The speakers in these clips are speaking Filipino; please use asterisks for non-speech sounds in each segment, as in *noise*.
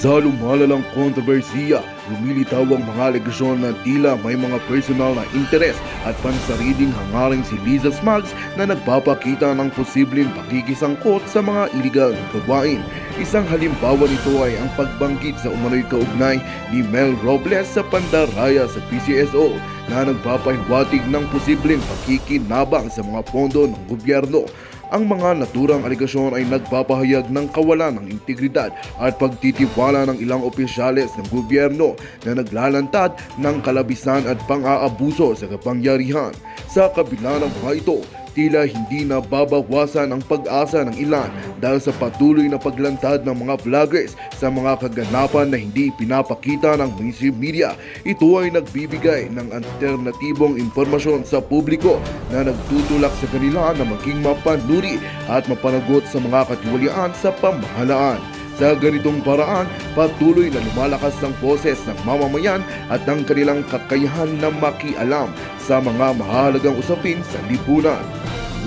Sa lumalalang kontrobersiya, lumilitaw ang mga alegasyon na tila may mga personal na interes at pansariling hangaring si Liza Smags na nagpapakita ng posibleng pakikisangkot sa mga iligal na gawain. Isang halimbawa nito ay ang pagbanggit sa umano'y kaugnay ni Mel Robles sa pandaraya sa PCSO na nagpapahiwatig ng posibleng pakikinabang sa mga pondo ng gobyerno ang mga naturang aligasyon ay nagpapahayag ng kawalan ng integridad at pagtitiwala ng ilang opisyales ng gobyerno na naglalantad ng kalabisan at pang-aabuso sa kapangyarihan. Sa kabila ng mga ito, tila hindi na babawasan ang pag-asa ng ilan dahil sa patuloy na paglantad ng mga vloggers sa mga kaganapan na hindi pinapakita ng mainstream media. Ito ay nagbibigay ng alternatibong impormasyon sa publiko na nagtutulak sa kanila na maging mapanuri at mapanagot sa mga katiwalian sa pamahalaan. Sa ganitong paraan, patuloy na lumalakas ang boses ng mamamayan at ang kanilang kakayahan na makialam sa mga mahalagang usapin sa lipunan.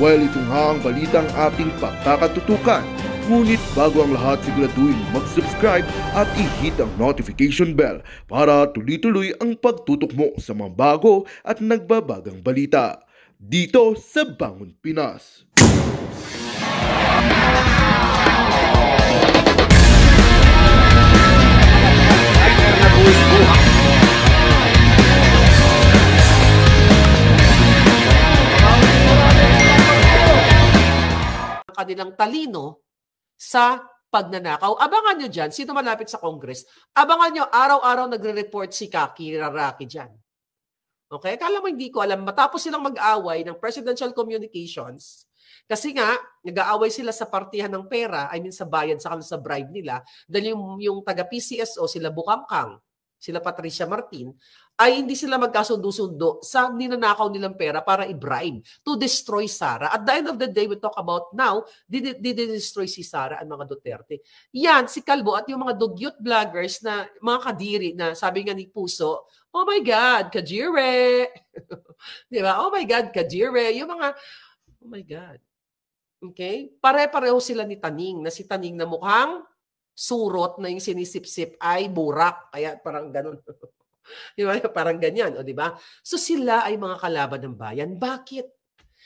Well, ito nga ang balitang ating pagkakatutukan. Ngunit bago ang lahat siguraduhin mag-subscribe at i-hit ang notification bell para tuloy-tuloy ang pagtutok mo sa mga bago at nagbabagang balita dito sa Bangon Pinas. kanilang talino sa pagnanakaw. Abangan nyo dyan, sino malapit sa Congress, abangan nyo, araw-araw nagre-report si Kaki Raraki dyan. Okay? Akala mo hindi ko alam. Matapos silang mag-away ng presidential communications, kasi nga, nag-aaway sila sa partihan ng pera, I mean sa bayad, sa sa bribe nila, dahil yung, yung taga-PCSO, sila Bukangkang, sila Patricia Martin, ay hindi sila magkasundo-sundo sa ninanakaw nilang pera para i-bribe to destroy Sara. At the end of the day, we talk about now, did, did destroy si Sara at mga Duterte. Yan, si Calvo at yung mga dugyot vloggers na mga kadiri na sabi nga ni Puso, oh my God, Kajire! *laughs* Di ba? Oh my God, Kajire! Yung mga, oh my God. Okay? Pare-pareho sila ni Taning na si Taning na mukhang surot na yung sinisipsip ay burak. Kaya parang ganun. *laughs* di ba? Parang ganyan, o di ba? So sila ay mga kalaban ng bayan. Bakit?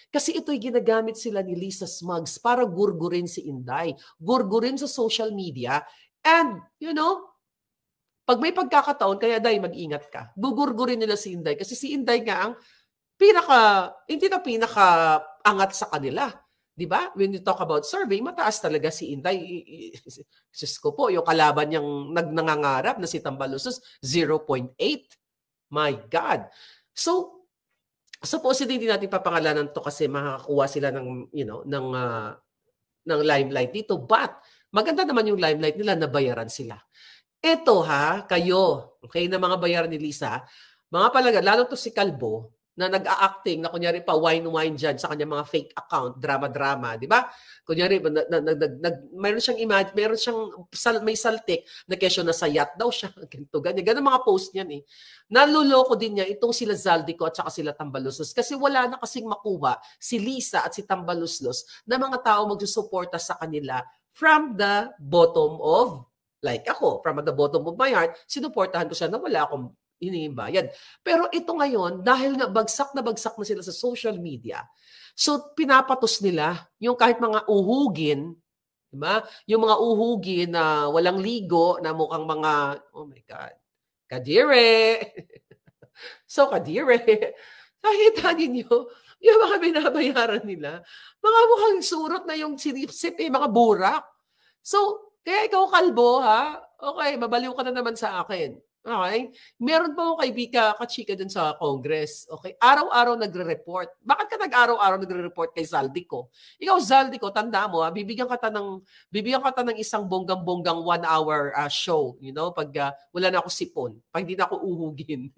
Kasi ito'y ginagamit sila ni Lisa Smugs para gurgurin si Inday, gurgurin sa social media, and, you know, pag may pagkakataon, kaya Day, mag-ingat ka. Gugurgurin nila si Inday kasi si Inday nga ang pinaka, hindi na pinaka angat sa kanila. 'di ba? When you talk about survey, mataas talaga si Inday. Sus *laughs* ko po, yung kalaban niyang nagnangangarap na si Tambalusos 0.8. My God. So supposedly hindi natin papangalanan to kasi makakakuha sila ng you know ng uh, ng limelight dito but maganda naman yung limelight nila nabayaran sila. Ito ha, kayo, okay na mga bayaran ni Lisa, mga palaga, lalo to si Kalbo, na nag-a-acting na kunyari pa wine-wine diyan sa kanyang mga fake account, drama-drama, di ba? Kunyari, na, na, na, na, mayroon siyang imag, mayroon siyang sal, may saltik na kesyo na sa yacht daw siya, *laughs* ganito, ganyan. Ganun mga post niyan eh. Naluloko din niya itong sila Zaldico at saka sila Tambaluslos kasi wala na kasing makuha si Lisa at si Tambaluslos na mga tao magsusuporta sa kanila from the bottom of like ako, from the bottom of my heart, sinuportahan ko siya na wala akong inibayad. Pero ito ngayon, dahil na bagsak na bagsak na sila sa social media, so pinapatos nila yung kahit mga uhugin, di ba? Yung mga uhugin na walang ligo, na mukhang mga, oh my God, kadire. *laughs* so kadire. *laughs* Nakita ninyo, yung mga binabayaran nila, mga mukhang surot na yung sinipsip, eh, mga burak. So, kaya ikaw kalbo, ha? Okay, mabaliw ka na naman sa akin. Okay? Meron ba akong kaibika, kachika dun sa Congress? Okay? Araw-araw nagre-report. Bakit ka nag-araw-araw nagre-report kay Zaldico? Ikaw, Zaldico, tanda mo, ha? Ah, bibigyan ka ta ng, bibigyan ka ta ng isang bonggang-bonggang one-hour uh, ah, show. You know, pag uh, wala na ako sipon, pag hindi na ako uhugin.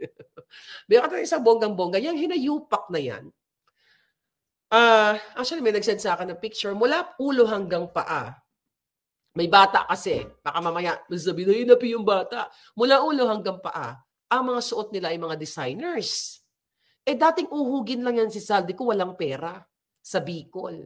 bibigyan *laughs* ka ta ng isang bonggang-bongga. Yung hinayupak na yan, uh, actually, may nagsend sa akin ng picture. Mula ulo hanggang paa, may bata kasi, baka mamaya, sabi na hinapi yung bata. Mula ulo hanggang paa, ang mga suot nila ay mga designers. Eh dating uhugin lang yan si Saldi ko walang pera sa Bicol.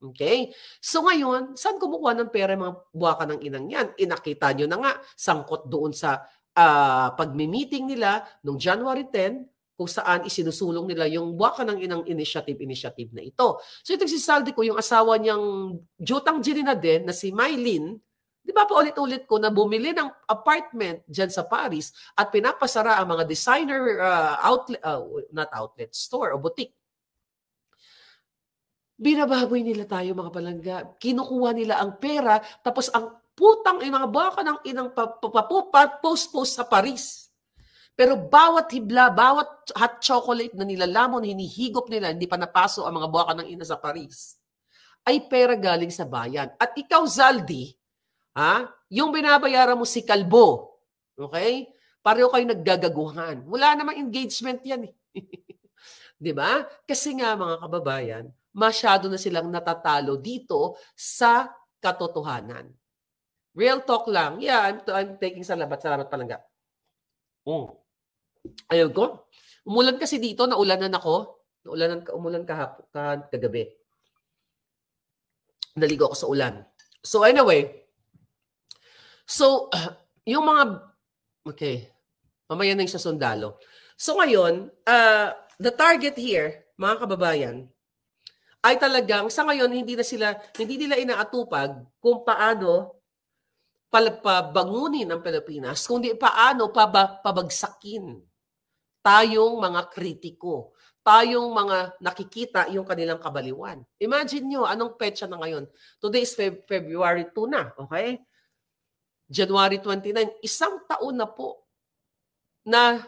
Okay? So ngayon, saan kumukuha ng pera mga buwaka ng inang yan? Inakita eh, nyo na nga, sangkot doon sa uh, pagmi-meeting nila noong January 10 kung saan isinusulong nila yung buwaka ng inang initiative-initiative na ito. So itong si Saldi ko, yung asawa niyang Jutang Jirina din na si Mylene, Di ba paulit-ulit ko na bumili ng apartment dyan sa Paris at pinapasara ang mga designer uh, outlet, uh, not outlet, store o boutique. Binababoy nila tayo mga palangga. Kinukuha nila ang pera tapos ang putang inang baka ng inang papupat post-post sa Paris. Pero bawat hibla, bawat hot chocolate na nilalamon, hinihigop nila, hindi pa napaso ang mga buwaka ng ina sa Paris, ay pera galing sa bayan. At ikaw, Zaldi, ha? yung binabayaran mo si Kalbo, okay? Pareho kayo naggagaguhan. Wala namang engagement yan eh. *laughs* Di ba? Kasi nga mga kababayan, masyado na silang natatalo dito sa katotohanan. Real talk lang. Yeah, I'm, I'm taking salamat. Salamat palangga. Oh. Ayun ko. Umulan kasi dito, naulanan ako. Naulanan, umulan kahapon, kagabi. Naligo ako sa ulan. So anyway, so *clears throat* yung mga, okay, mamaya na yung sa sundalo. So ngayon, uh, the target here, mga kababayan, ay talagang sa ngayon hindi na sila hindi nila inaatupag kung paano palapabangunin ang Pilipinas, kundi paano pa pabagsakin tayong mga kritiko, tayong mga nakikita yung kanilang kabaliwan. Imagine nyo, anong petsa na ngayon? Today is Feb- February 2 na, okay? January 29, isang taon na po na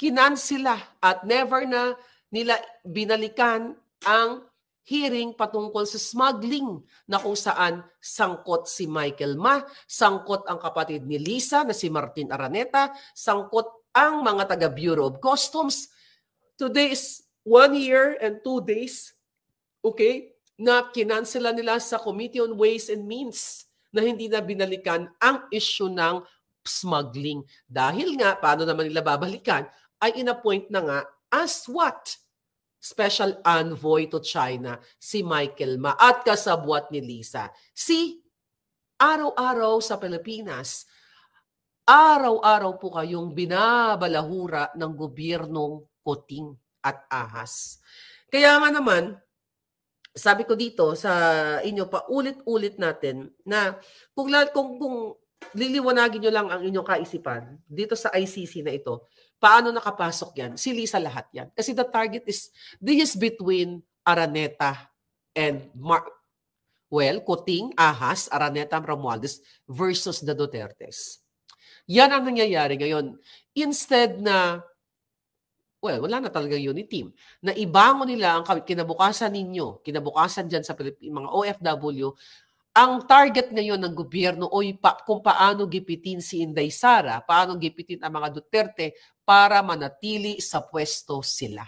kinan sila at never na nila binalikan ang hearing patungkol sa smuggling na kung saan sangkot si Michael Ma, sangkot ang kapatid ni Lisa na si Martin Araneta, sangkot ang mga taga Bureau of Customs. Today is one year and two days, okay, na kinansela nila sa Committee on Ways and Means na hindi na binalikan ang issue ng smuggling. Dahil nga, paano naman nila babalikan, ay inappoint na nga as what? Special Envoy to China, si Michael Ma at kasabwat ni Lisa. Si araw-araw sa Pilipinas, araw-araw po kayong binabalahura ng gobyernong koting at ahas. Kaya nga naman, sabi ko dito sa inyo pa ulit-ulit natin na kung lahat kung, kung liliwanagin nyo lang ang inyong kaisipan dito sa ICC na ito, paano nakapasok yan? Sili sa lahat yan. Kasi the target is, this is between Araneta and Mark, well, Kuting, Ahas, Araneta, Romualdez versus the Dutertes. Yan ang nangyayari ngayon. Instead na, well, wala na talaga unit team, na ibango nila ang kinabukasan ninyo, kinabukasan dyan sa Pilip- mga OFW, ang target ngayon ng gobyerno o pa, kung paano gipitin si Inday Sara, paano gipitin ang mga Duterte para manatili sa pwesto sila.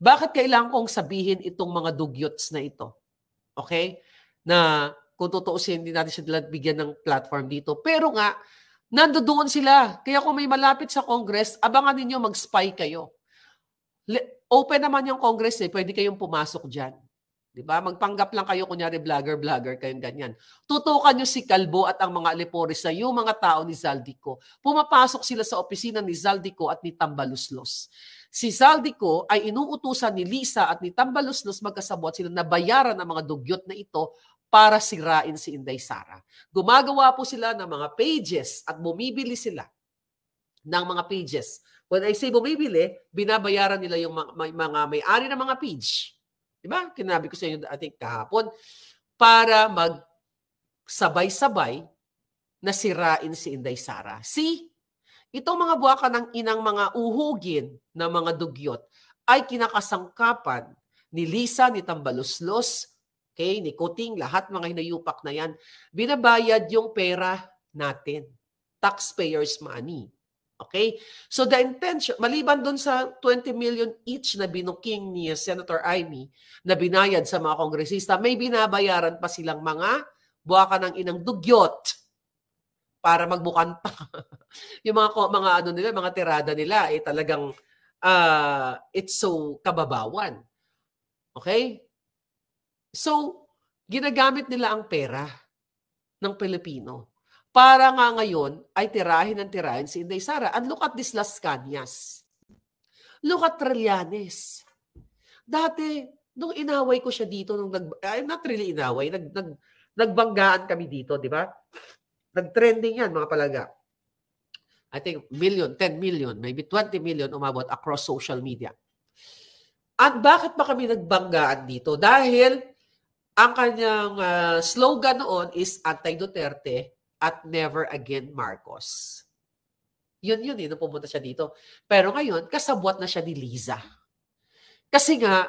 Bakit kailangan kong sabihin itong mga dugyots na ito? Okay? Na kung totoo siya, hindi natin sila bigyan ng platform dito. Pero nga, Nando doon sila. Kaya kung may malapit sa Congress, abangan ninyo mag-spy kayo. open naman yung Congress eh, pwede kayong pumasok diyan. 'Di ba? Magpanggap lang kayo kunyari vlogger vlogger kayong ganyan. Tutukan niyo si Kalbo at ang mga Alipores na yung mga tao ni Zaldico. Pumapasok sila sa opisina ni Zaldico at ni Tambaluslos. Si Zaldico ay inuutusan ni Lisa at ni Tambaluslos magkasabot sila na bayaran ang mga dugyot na ito para sirain si Inday Sara. Gumagawa po sila ng mga pages at bumibili sila ng mga pages. When I say bumibili, binabayaran nila yung mga, mga may-ari ng mga page. Di ba? Kinabi ko sa inyo, I think, kahapon, para mag sabay-sabay na sirain si Inday Sara. See? Itong mga buwaka ng inang mga uhugin ng mga dugyot ay kinakasangkapan ni Lisa, ni Tambaloslos okay, nicotine, lahat mga hinayupak na yan, binabayad yung pera natin. Taxpayers money. Okay? So the intention, maliban doon sa 20 million each na binuking ni Senator Amy na binayad sa mga kongresista, may binabayaran pa silang mga buwaka ng inang dugyot para magbukan pa. *laughs* yung mga, mga ano nila, mga tirada nila, eh talagang uh, it's so kababawan. Okay? So, ginagamit nila ang pera ng Pilipino para nga ngayon ay tirahin ng tirahin si Inday Sara. And look at this Las Cañas. Look at Trillanes. Dati, nung inaway ko siya dito, nung nag, I'm not really inaway, nag, nag, nagbanggaan kami dito, di ba? Nag-trending yan, mga palaga. I think million, 10 million, maybe 20 million umabot across social media. At bakit pa kami nagbanggaan dito? Dahil ang kanyang uh, slogan noon is anti-Duterte at never again Marcos. Yun yun eh, nung pumunta siya dito. Pero ngayon, kasabwat na siya ni Liza. Kasi nga,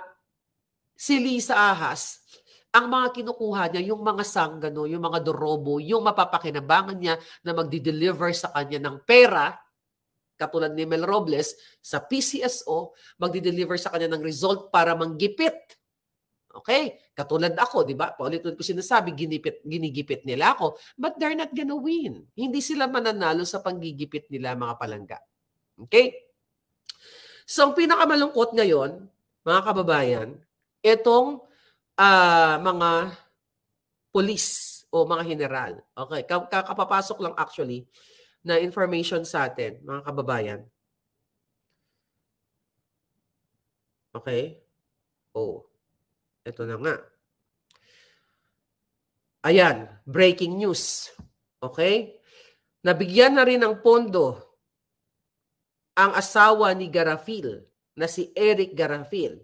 si Liza Ahas, ang mga kinukuha niya, yung mga sanggano, yung mga dorobo, yung mapapakinabangan niya na magdi-deliver sa kanya ng pera, katulad ni Mel Robles, sa PCSO, magdi-deliver sa kanya ng result para manggipit Okay? Katulad ako, di ba? Paulit-ulit ko sinasabi, ginipit, ginigipit nila ako. But they're not gonna win. Hindi sila mananalo sa panggigipit nila, mga palangga. Okay? So, ang pinakamalungkot ngayon, mga kababayan, itong uh, mga police o mga general. Okay, kakapapasok lang actually na information sa atin, mga kababayan. Okay? Oh. Ito na nga. Ayan, breaking news. Okay? Nabigyan na rin ng pondo ang asawa ni Garafil na si Eric Garafil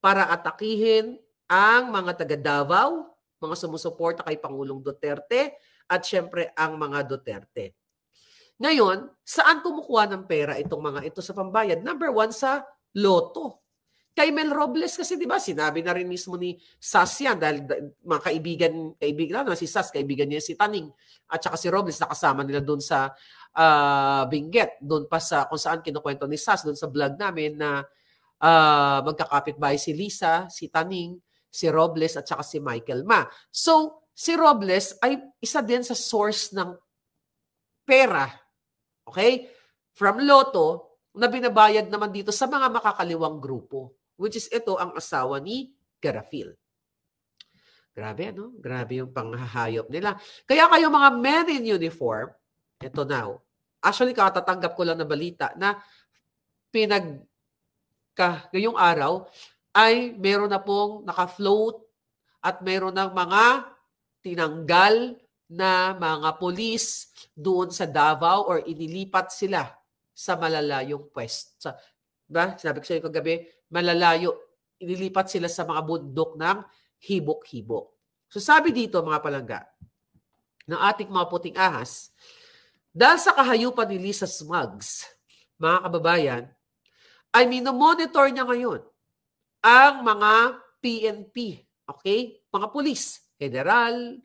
para atakihin ang mga taga Davao, mga sumusuporta kay Pangulong Duterte at siyempre ang mga Duterte. Ngayon, saan kumukuha ng pera itong mga ito sa pambayad? Number one, sa loto. Kay Mel Robles kasi 'di ba sinabi na rin mismo ni Sas yan dahil mga kaibigan kaibigan na si Sas kaibigan niya si Taning at saka si Robles nakasama nila doon sa uh, ah, Binget doon pa sa kung saan kinukuwento ni Sas doon sa vlog namin na uh, ah, magkakapit bahay si Lisa, si Taning, si Robles at saka si Michael Ma. So si Robles ay isa din sa source ng pera. Okay? From Lotto na binabayad naman dito sa mga makakaliwang grupo which is ito ang asawa ni Garafil. Grabe, no? Grabe yung panghahayop nila. Kaya kayo mga men in uniform, ito now, actually katatanggap ko lang na balita na pinag ka, ngayong araw ay meron na pong naka-float at meron ng mga tinanggal na mga polis doon sa Davao or inilipat sila sa malalayong pwest. Sa, ba? Sinabi ko sa inyo kagabi, malalayo, ililipat sila sa mga bundok ng hibok-hibok. So sabi dito mga palangga, ng ating mga puting ahas, dahil sa kahayupan ni Lisa Smugs, mga kababayan, ay minomonitor niya ngayon ang mga PNP, okay? Mga pulis, federal,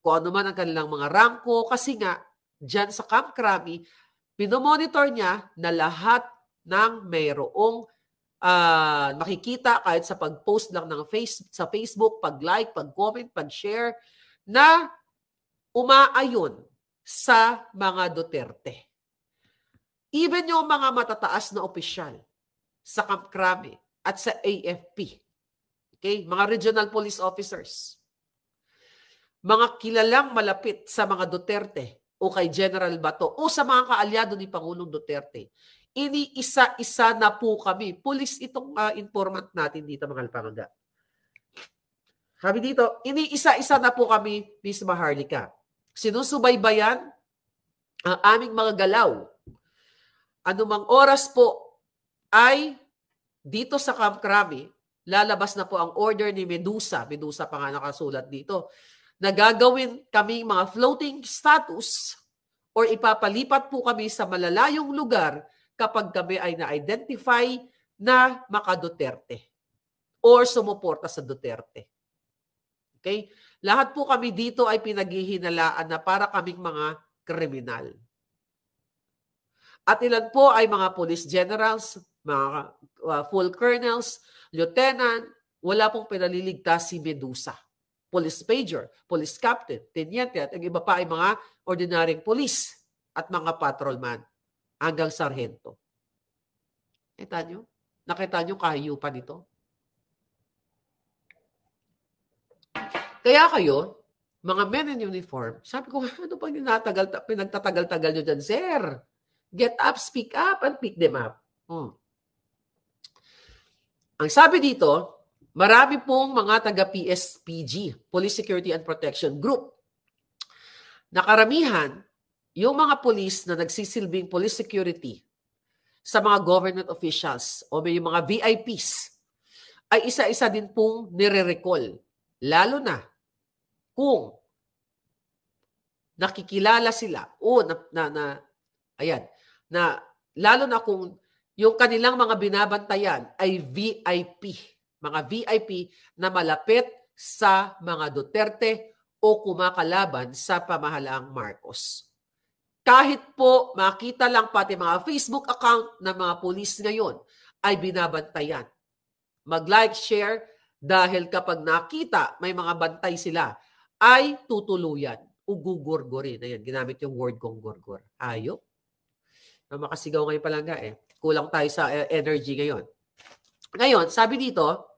kung ano man ang kanilang mga rangko, kasi nga, dyan sa Camp Krabi, pinomonitor niya na lahat ng mayroong uh, makikita kahit sa pag-post lang ng face, sa Facebook, pag-like, pag-comment, pag-share, na umaayon sa mga Duterte. Even yung mga matataas na opisyal sa Camp Crame at sa AFP. Okay? Mga regional police officers. Mga kilalang malapit sa mga Duterte o kay General Bato o sa mga kaalyado ni Pangulong Duterte iniisa-isa na po kami. Pulis itong uh, informant natin dito mga Alpanganda. Sabi dito, iniisa-isa na po kami, Miss Maharlika. Sinusubaybayan ang aming mga galaw. Anumang oras po ay dito sa Camp Krami, lalabas na po ang order ni Medusa. Medusa pa nga nakasulat dito. Nagagawin kaming mga floating status or ipapalipat po kami sa malalayong lugar kapag kami ay na-identify na maka-Duterte or sumuporta sa Duterte. Okay? Lahat po kami dito ay pinaghihinalaan na para kaming mga kriminal. At ilan po ay mga police generals, mga uh, full colonels, lieutenant, wala pong pinaliligtas si Medusa. Police major, police captain, teniente at ang iba pa ay mga ordinaryong police at mga patrolman hanggang sarhento. Nakita nyo? Nakita nyo kahayupan nito? Kaya kayo, mga men in uniform, sabi ko, *laughs* ano pa ninatagal, pinagtatagal-tagal nyo dyan, sir? Get up, speak up, and pick them up. Hmm. Ang sabi dito, marami pong mga taga-PSPG, Police Security and Protection Group, na karamihan yung mga police na nagsisilbing police security sa mga government officials o may mga VIPs ay isa-isa din pong nire-recall. Lalo na kung nakikilala sila o na, na, na ayan, na lalo na kung yung kanilang mga binabantayan ay VIP, mga VIP na malapit sa mga Duterte o kumakalaban sa pamahalaang Marcos. Kahit po makita lang pati mga Facebook account ng mga polis ngayon ay binabantayan. Mag-like, share, dahil kapag nakita may mga bantay sila, ay tutuluyan o gugurgurin. Ayan, ginamit yung word kong gurgur. Ayop. Na makasigaw ngayon palangga eh. Kulang tayo sa eh, energy ngayon. Ngayon, sabi dito,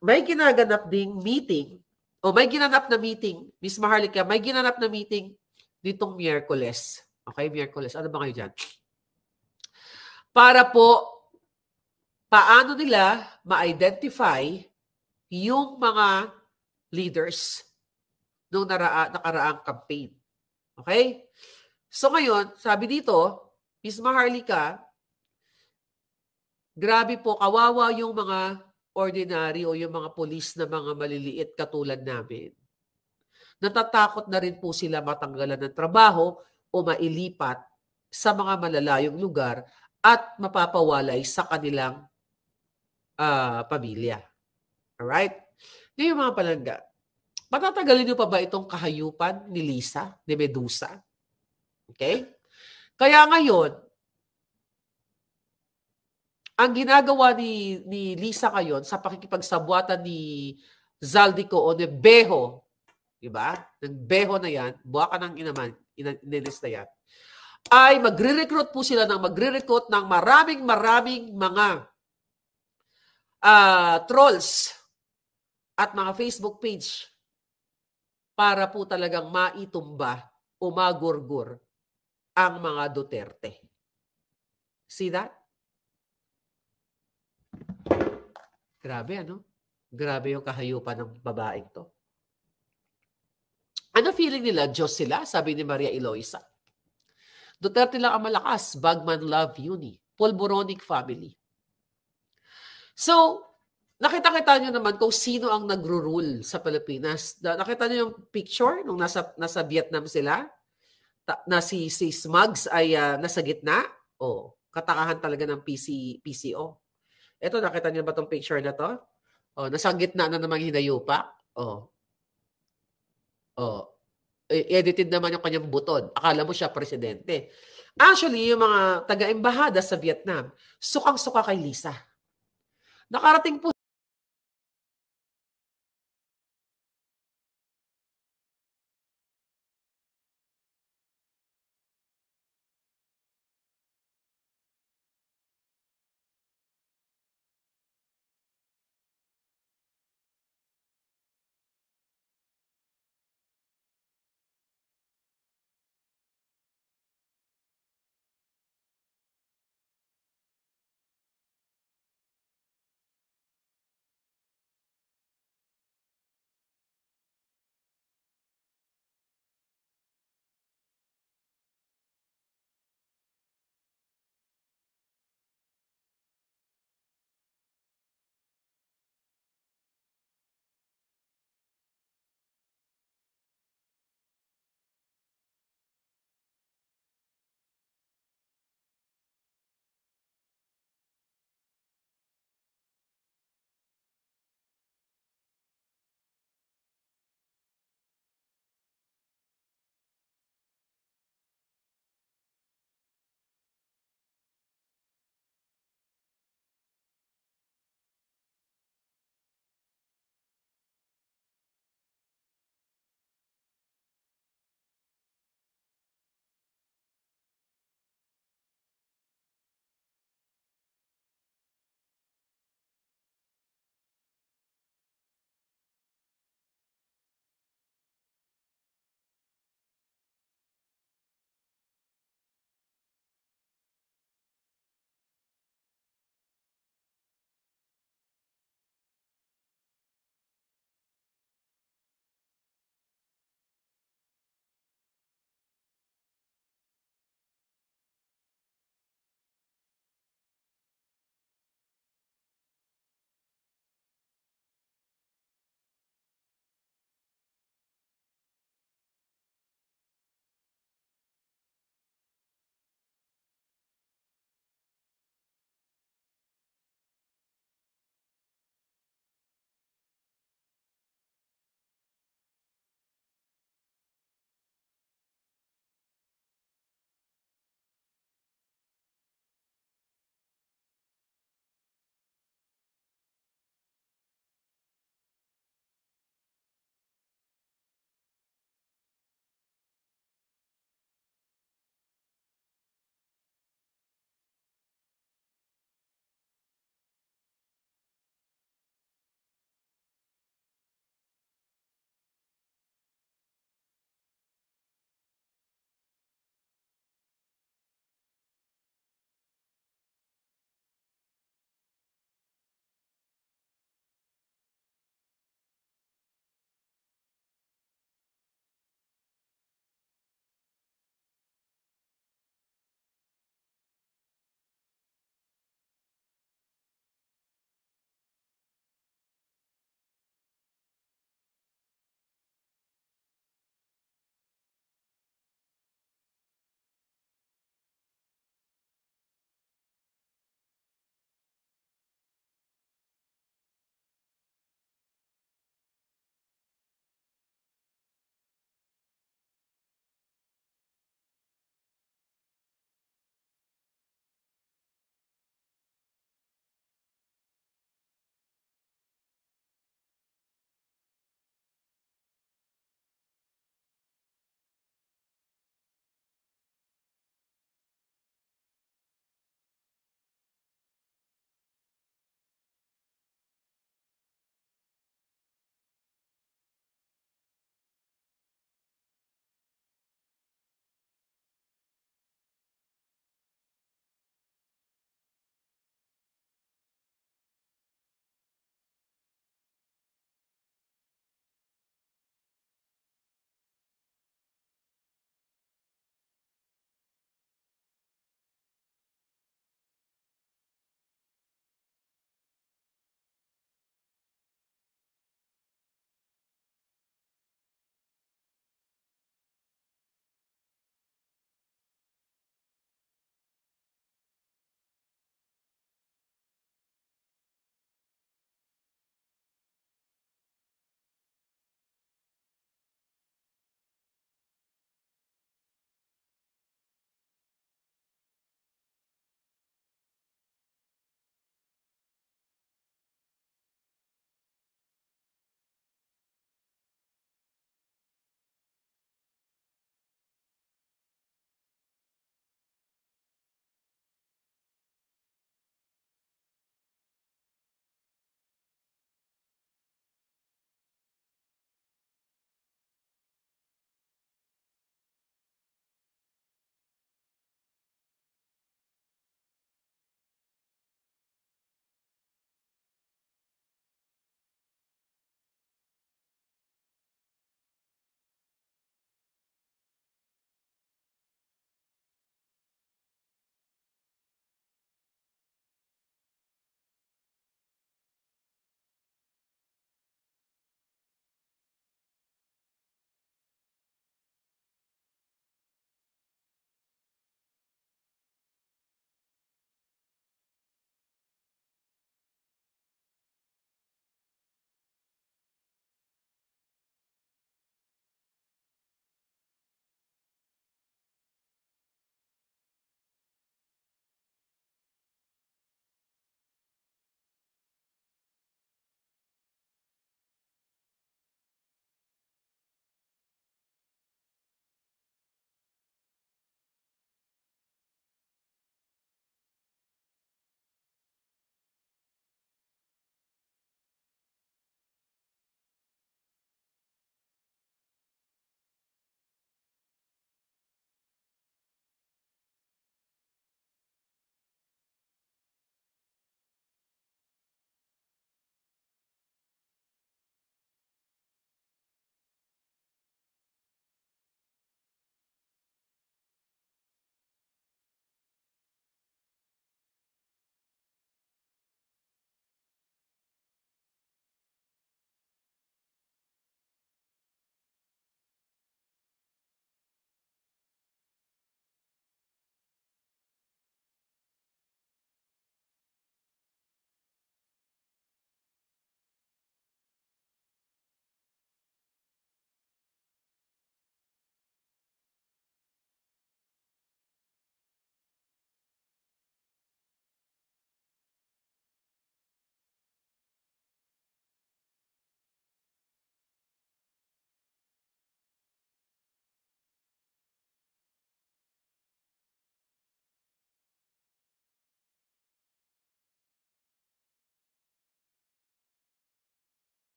may ginaganap ding meeting o may ginanap na meeting, Miss Maharlika, may ginanap na meeting nitong Miyerkules. Okay, Miyerkules. Ano ba kayo dyan? Para po, paano nila ma-identify yung mga leaders nung naraa, nakaraang campaign. Okay? So ngayon, sabi dito, Miss Maharlika, grabe po, kawawa yung mga ordinary o yung mga polis na mga maliliit katulad namin natatakot na rin po sila matanggalan ng trabaho o mailipat sa mga malalayong lugar at mapapawalay sa kanilang uh, pamilya. Alright? Ngayon mga palangga, matatagalin niyo pa ba itong kahayupan ni Lisa, ni Medusa? Okay? Kaya ngayon, ang ginagawa ni, ni Lisa ngayon sa pakikipagsabuatan ni Zaldico o ni Beho Diba? ba? beho na yan, buha ka ng inaman, inilis na yan, ay magre-recruit po sila ng magre-recruit ng maraming maraming mga uh, trolls at mga Facebook page para po talagang maitumba o magurgur ang mga Duterte. See that? Grabe ano? Grabe yung kahayupan ng babaeng to. Ano feeling nila? Diyos sila, sabi ni Maria Eloisa. Duterte lang ang malakas, Bagman Love Uni, Polboronic Family. So, nakita-kita nyo naman kung sino ang nagro-rule sa Pilipinas. Nakita nyo yung picture nung nasa, nasa Vietnam sila? na si, si Smugs ay uh, nasa gitna? O, oh, katakahan talaga ng PC, PCO. Ito, nakita niyo ba tong picture na to? O, oh, nasa gitna na namang hinayupa? O, oh, Oh, edited naman yung kanyang buton. Akala mo siya presidente. Actually, yung mga taga-embahada sa Vietnam, sukang-suka kay Lisa. Nakarating po